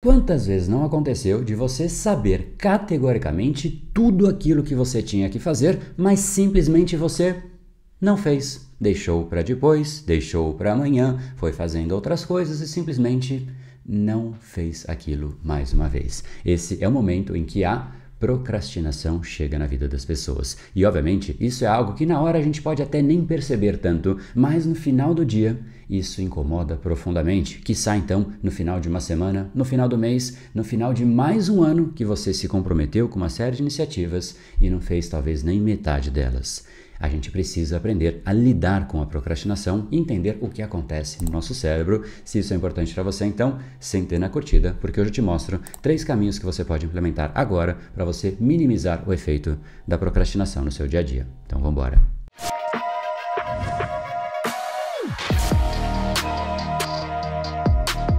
Quantas vezes não aconteceu de você saber categoricamente tudo aquilo que você tinha que fazer, mas simplesmente você não fez? Deixou para depois, deixou para amanhã, foi fazendo outras coisas e simplesmente não fez aquilo mais uma vez. Esse é o momento em que há procrastinação chega na vida das pessoas. E obviamente, isso é algo que na hora a gente pode até nem perceber tanto, mas no final do dia isso incomoda profundamente. Que sai então no final de uma semana, no final do mês, no final de mais um ano que você se comprometeu com uma série de iniciativas e não fez talvez nem metade delas a gente precisa aprender a lidar com a procrastinação e entender o que acontece no nosso cérebro. Se isso é importante para você, então sente na curtida, porque hoje eu te mostro três caminhos que você pode implementar agora para você minimizar o efeito da procrastinação no seu dia a dia. Então vamos embora.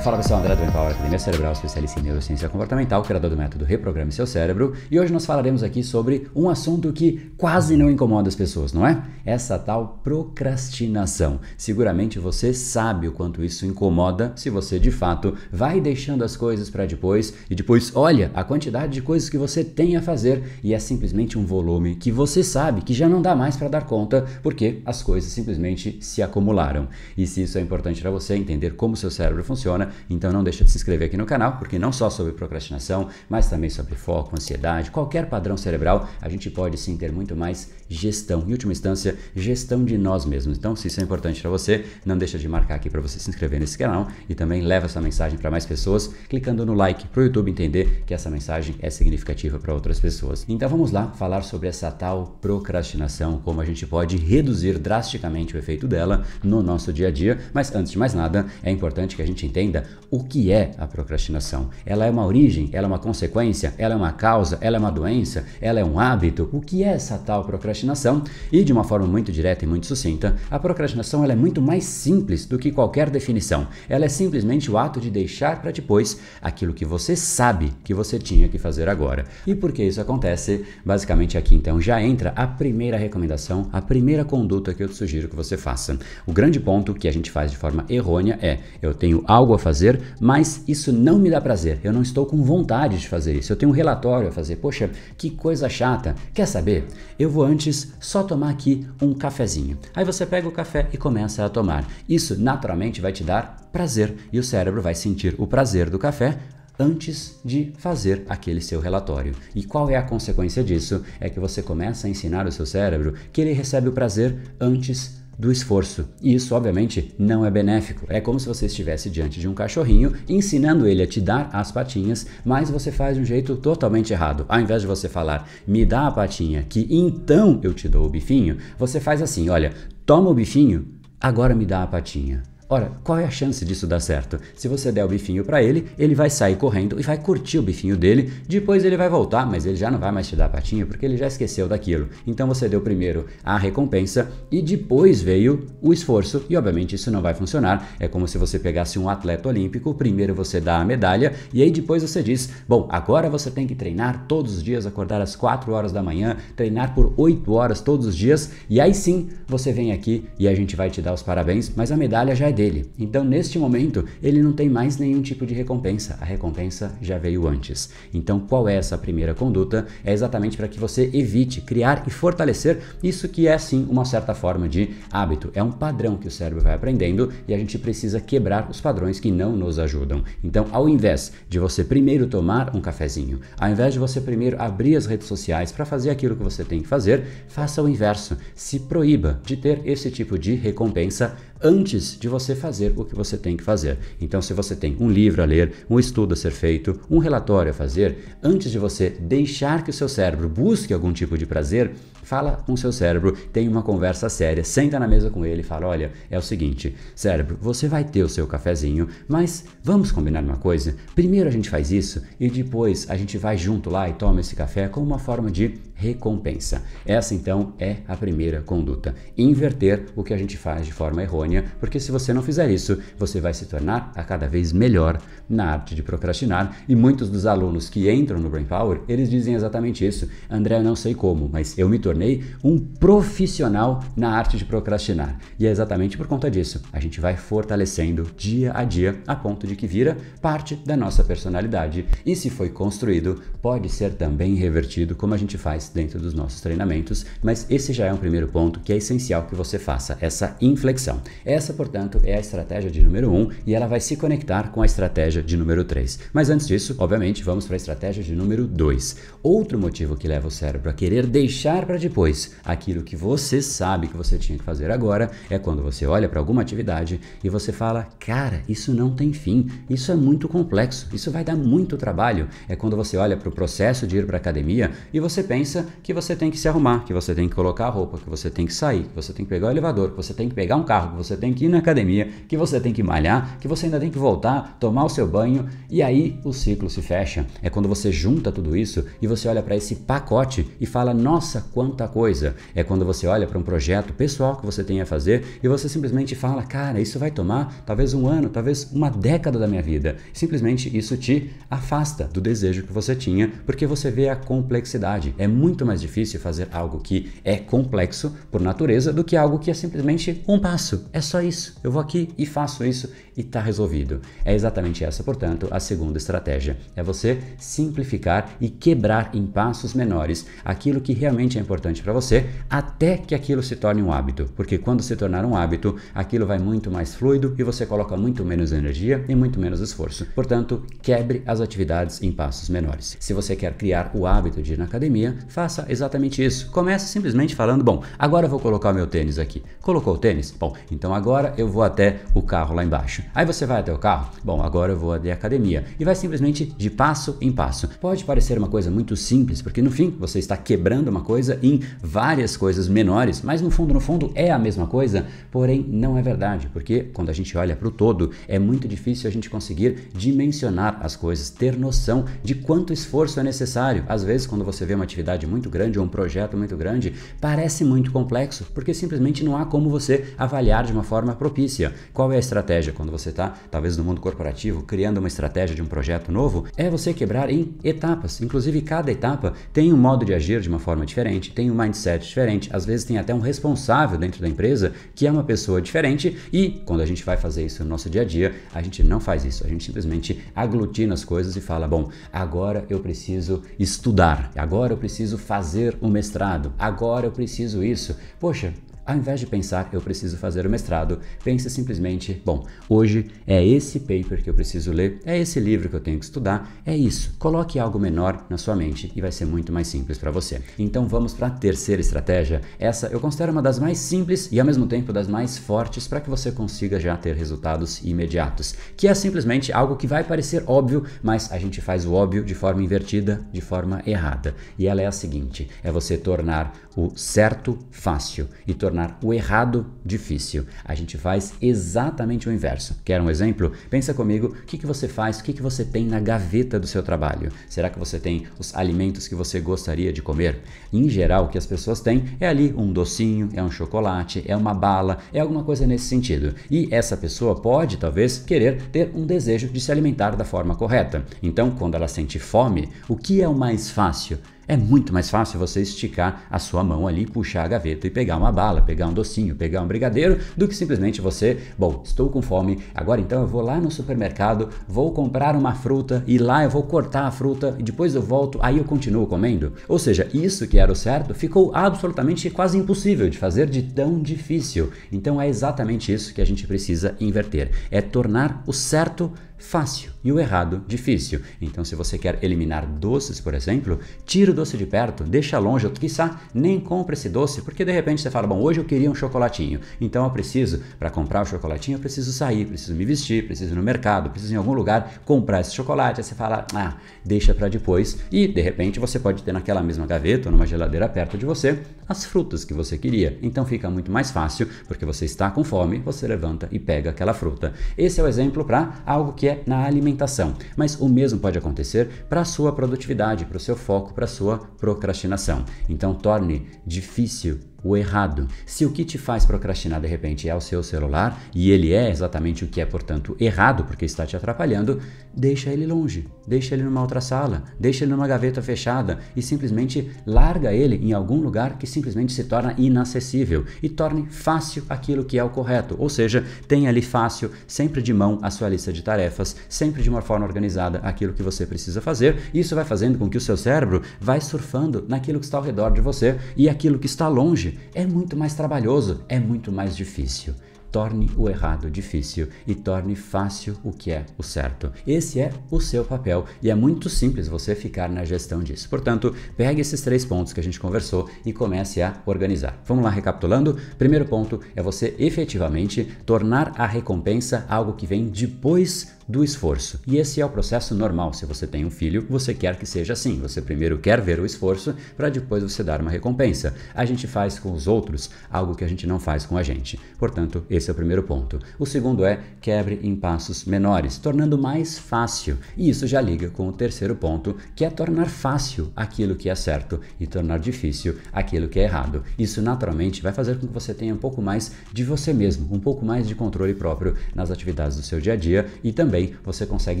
Fala pessoal, André do Empower Academia Cerebral, especialista em neurociência comportamental, criador do método Reprograme Seu Cérebro, e hoje nós falaremos aqui sobre um assunto que quase não incomoda as pessoas, não é? Essa tal procrastinação. Seguramente você sabe o quanto isso incomoda se você de fato vai deixando as coisas para depois e depois olha a quantidade de coisas que você tem a fazer e é simplesmente um volume que você sabe que já não dá mais para dar conta porque as coisas simplesmente se acumularam. E se isso é importante para você entender como seu cérebro funciona, então não deixa de se inscrever aqui no canal, porque não só sobre procrastinação, mas também sobre foco, ansiedade, qualquer padrão cerebral, a gente pode sim ter muito mais gestão. Em última instância, gestão de nós mesmos. Então, se isso é importante para você, não deixa de marcar aqui para você se inscrever nesse canal e também leva essa mensagem para mais pessoas, clicando no like para o YouTube entender que essa mensagem é significativa para outras pessoas. Então vamos lá falar sobre essa tal procrastinação, como a gente pode reduzir drasticamente o efeito dela no nosso dia a dia. Mas antes de mais nada, é importante que a gente entenda o que é a procrastinação. Ela é uma origem, ela é uma consequência, ela é uma causa, ela é uma doença, ela é um hábito. O que é essa tal procrastinação? E de uma forma muito direta e muito sucinta, a procrastinação ela é muito mais simples do que qualquer definição. Ela é simplesmente o ato de deixar para depois aquilo que você sabe que você tinha que fazer agora. E por que isso acontece? Basicamente aqui então já entra a primeira recomendação, a primeira conduta que eu te sugiro que você faça. O grande ponto que a gente faz de forma errônea é: eu tenho algo a fazer fazer, mas isso não me dá prazer. Eu não estou com vontade de fazer isso. Eu tenho um relatório a fazer. Poxa, que coisa chata. Quer saber? Eu vou antes só tomar aqui um cafezinho. Aí você pega o café e começa a tomar. Isso naturalmente vai te dar prazer e o cérebro vai sentir o prazer do café antes de fazer aquele seu relatório. E qual é a consequência disso? É que você começa a ensinar o seu cérebro que ele recebe o prazer antes do esforço. E isso, obviamente, não é benéfico. É como se você estivesse diante de um cachorrinho ensinando ele a te dar as patinhas, mas você faz de um jeito totalmente errado. Ao invés de você falar, me dá a patinha, que então eu te dou o bifinho, você faz assim: olha, toma o bifinho, agora me dá a patinha. Ora, qual é a chance disso dar certo? Se você der o bifinho para ele, ele vai sair correndo e vai curtir o bifinho dele, depois ele vai voltar, mas ele já não vai mais te dar patinho porque ele já esqueceu daquilo. Então você deu primeiro a recompensa e depois veio o esforço, e obviamente isso não vai funcionar. É como se você pegasse um atleta olímpico, primeiro você dá a medalha e aí depois você diz: "Bom, agora você tem que treinar todos os dias, acordar às 4 horas da manhã, treinar por 8 horas todos os dias" e aí sim você vem aqui e a gente vai te dar os parabéns, mas a medalha já é dele dele. Então, neste momento, ele não tem mais nenhum tipo de recompensa. A recompensa já veio antes. Então, qual é essa primeira conduta? É exatamente para que você evite criar e fortalecer isso que é sim uma certa forma de hábito. É um padrão que o cérebro vai aprendendo e a gente precisa quebrar os padrões que não nos ajudam. Então, ao invés de você primeiro tomar um cafezinho, ao invés de você primeiro abrir as redes sociais para fazer aquilo que você tem que fazer, faça o inverso. Se proíba de ter esse tipo de recompensa antes de você você fazer o que você tem que fazer. Então, se você tem um livro a ler, um estudo a ser feito, um relatório a fazer, antes de você deixar que o seu cérebro busque algum tipo de prazer, fala com o seu cérebro, tem uma conversa séria, senta na mesa com ele e fala: olha, é o seguinte, cérebro, você vai ter o seu cafezinho, mas vamos combinar uma coisa? Primeiro a gente faz isso e depois a gente vai junto lá e toma esse café como uma forma de recompensa. Essa então é a primeira conduta. Inverter o que a gente faz de forma errônea, porque se você não fizer isso, você vai se tornar a cada vez melhor na arte de procrastinar. E muitos dos alunos que entram no Brain Power, eles dizem exatamente isso. André, eu não sei como, mas eu me tornei um profissional na arte de procrastinar. E é exatamente por conta disso. A gente vai fortalecendo dia a dia a ponto de que vira parte da nossa personalidade. E se foi construído, pode ser também revertido, como a gente faz dentro dos nossos treinamentos, mas esse já é um primeiro ponto que é essencial que você faça essa inflexão. Essa, portanto, é a estratégia de número 1 um, e ela vai se conectar com a estratégia de número 3. Mas antes disso, obviamente, vamos para a estratégia de número 2. Outro motivo que leva o cérebro a querer deixar para depois aquilo que você sabe que você tinha que fazer agora é quando você olha para alguma atividade e você fala: "Cara, isso não tem fim, isso é muito complexo, isso vai dar muito trabalho". É quando você olha para o processo de ir para academia e você pensa que você tem que se arrumar, que você tem que colocar a roupa, que você tem que sair, que você tem que pegar o elevador, que você tem que pegar um carro, que você tem que ir na academia, que você tem que malhar, que você ainda tem que voltar, tomar o seu banho e aí o ciclo se fecha. É quando você junta tudo isso e você olha para esse pacote e fala: "Nossa, quanta coisa". É quando você olha para um projeto pessoal que você tem a fazer e você simplesmente fala: "Cara, isso vai tomar talvez um ano, talvez uma década da minha vida". Simplesmente isso te afasta do desejo que você tinha, porque você vê a complexidade. É muito muito mais difícil fazer algo que é complexo por natureza do que algo que é simplesmente um passo. É só isso. Eu vou aqui e faço isso e está resolvido. É exatamente essa, portanto, a segunda estratégia. É você simplificar e quebrar em passos menores aquilo que realmente é importante para você até que aquilo se torne um hábito. Porque quando se tornar um hábito, aquilo vai muito mais fluido e você coloca muito menos energia e muito menos esforço. Portanto, quebre as atividades em passos menores. Se você quer criar o hábito de ir na academia, faça exatamente isso. Comece simplesmente falando: bom, agora eu vou colocar o meu tênis aqui. Colocou o tênis? Bom, então agora eu vou até o carro lá embaixo. Aí você vai até o carro? Bom, agora eu vou até a academia. E vai simplesmente de passo em passo. Pode parecer uma coisa muito simples, porque no fim você está quebrando uma coisa em várias coisas menores, mas no fundo, no fundo é a mesma coisa, porém não é verdade, porque quando a gente olha para o todo, é muito difícil a gente conseguir dimensionar as coisas, ter noção de quanto esforço é necessário. Às vezes, quando você vê uma atividade muito grande ou um projeto muito grande parece muito complexo, porque simplesmente não há como você avaliar de uma forma propícia. Qual é a estratégia quando você está, talvez no mundo corporativo, criando uma estratégia de um projeto novo? É você quebrar em etapas. Inclusive, cada etapa tem um modo de agir de uma forma diferente, tem um mindset diferente, às vezes tem até um responsável dentro da empresa que é uma pessoa diferente e quando a gente vai fazer isso no nosso dia a dia, a gente não faz isso, a gente simplesmente aglutina as coisas e fala, bom, agora eu preciso estudar, agora eu preciso preciso fazer um mestrado, agora eu preciso isso. Poxa, ao invés de pensar, eu preciso fazer o mestrado, pense simplesmente, bom, hoje é esse paper que eu preciso ler, é esse livro que eu tenho que estudar, é isso. Coloque algo menor na sua mente e vai ser muito mais simples para você. Então vamos para a terceira estratégia. Essa eu considero uma das mais simples e ao mesmo tempo das mais fortes para que você consiga já ter resultados imediatos, que é simplesmente algo que vai parecer óbvio, mas a gente faz o óbvio de forma invertida, de forma errada. E ela é a seguinte: é você tornar o certo fácil e tornar tornar o errado difícil. A gente faz exatamente o inverso. Quer um exemplo? Pensa comigo, o que, que você faz, o que, que você tem na gaveta do seu trabalho? Será que você tem os alimentos que você gostaria de comer? Em geral, o que as pessoas têm é ali um docinho, é um chocolate, é uma bala, é alguma coisa nesse sentido. E essa pessoa pode, talvez, querer ter um desejo de se alimentar da forma correta. Então, quando ela sente fome, o que é o mais fácil? É muito mais fácil você esticar a sua mão ali, puxar a gaveta e pegar uma bala, pegar um docinho, pegar um brigadeiro, do que simplesmente você, bom, estou com fome, agora então eu vou lá no supermercado, vou comprar uma fruta e lá eu vou cortar a fruta e depois eu volto, aí eu continuo comendo. Ou seja, isso que era o certo ficou absolutamente quase impossível de fazer de tão difícil. Então é exatamente isso que a gente precisa inverter: é tornar o certo fácil e o errado difícil. Então, se você quer eliminar doces, por exemplo, tira o doce de perto, deixa longe, ou quiçá nem compra esse doce, porque de repente você fala: Bom, hoje eu queria um chocolatinho, então eu preciso, para comprar o chocolatinho, eu preciso sair, preciso me vestir, preciso ir no mercado, preciso ir em algum lugar comprar esse chocolate. Aí você fala: Ah, deixa para depois. E de repente você pode ter naquela mesma gaveta ou numa geladeira perto de você as frutas que você queria. Então fica muito mais fácil, porque você está com fome, você levanta e pega aquela fruta. Esse é o exemplo para algo que é é na alimentação. Mas o mesmo pode acontecer para a sua produtividade, para o seu foco, para a sua procrastinação. Então torne difícil o errado. Se o que te faz procrastinar de repente é o seu celular, e ele é exatamente o que é, portanto, errado, porque está te atrapalhando, deixa ele longe, deixa ele numa outra sala, deixa ele numa gaveta fechada e simplesmente larga ele em algum lugar que simplesmente se torna inacessível e torne fácil aquilo que é o correto. Ou seja, tenha ali fácil, sempre de mão, a sua lista de tarefas, sempre de uma forma organizada aquilo que você precisa fazer. Isso vai fazendo com que o seu cérebro vai surfando naquilo que está ao redor de você e aquilo que está longe é muito mais trabalhoso, é muito mais difícil. Torne o errado difícil e torne fácil o que é o certo. Esse é o seu papel e é muito simples você ficar na gestão disso. Portanto, pegue esses três pontos que a gente conversou e comece a organizar. Vamos lá, recapitulando? Primeiro ponto é você efetivamente tornar a recompensa algo que vem depois do esforço. E esse é o processo normal. Se você tem um filho, você quer que seja assim. Você primeiro quer ver o esforço para depois você dar uma recompensa. A gente faz com os outros algo que a gente não faz com a gente. Portanto, esse é o primeiro ponto. O segundo é quebre em passos menores, tornando mais fácil. E isso já liga com o terceiro ponto, que é tornar fácil aquilo que é certo e tornar difícil aquilo que é errado. Isso naturalmente vai fazer com que você tenha um pouco mais de você mesmo, um pouco mais de controle próprio nas atividades do seu dia a dia e também aí você consegue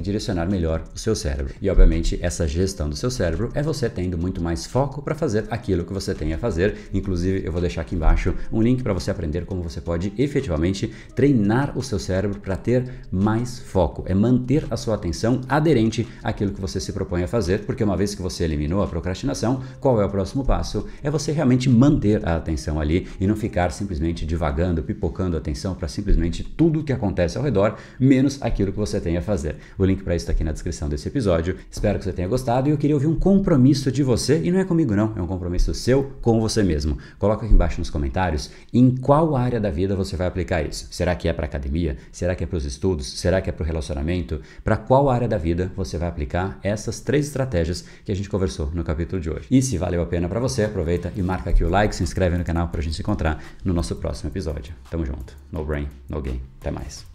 direcionar melhor o seu cérebro. E obviamente essa gestão do seu cérebro é você tendo muito mais foco para fazer aquilo que você tem a fazer. Inclusive, eu vou deixar aqui embaixo um link para você aprender como você pode efetivamente treinar o seu cérebro para ter mais foco. É manter a sua atenção aderente àquilo que você se propõe a fazer, porque uma vez que você eliminou a procrastinação, qual é o próximo passo? É você realmente manter a atenção ali e não ficar simplesmente divagando, pipocando a atenção para simplesmente tudo que acontece ao redor, menos aquilo que você tem a fazer. O link para isso está aqui na descrição desse episódio. Espero que você tenha gostado e eu queria ouvir um compromisso de você, e não é comigo não, é um compromisso seu com você mesmo. Coloca aqui embaixo nos comentários em qual área da vida você vai aplicar isso. Será que é para academia? Será que é para os estudos? Será que é para o relacionamento? Para qual área da vida você vai aplicar essas três estratégias que a gente conversou no capítulo de hoje? E se valeu a pena para você, aproveita e marca aqui o like, se inscreve no canal para a gente se encontrar no nosso próximo episódio. Tamo junto. No brain, no game. Até mais.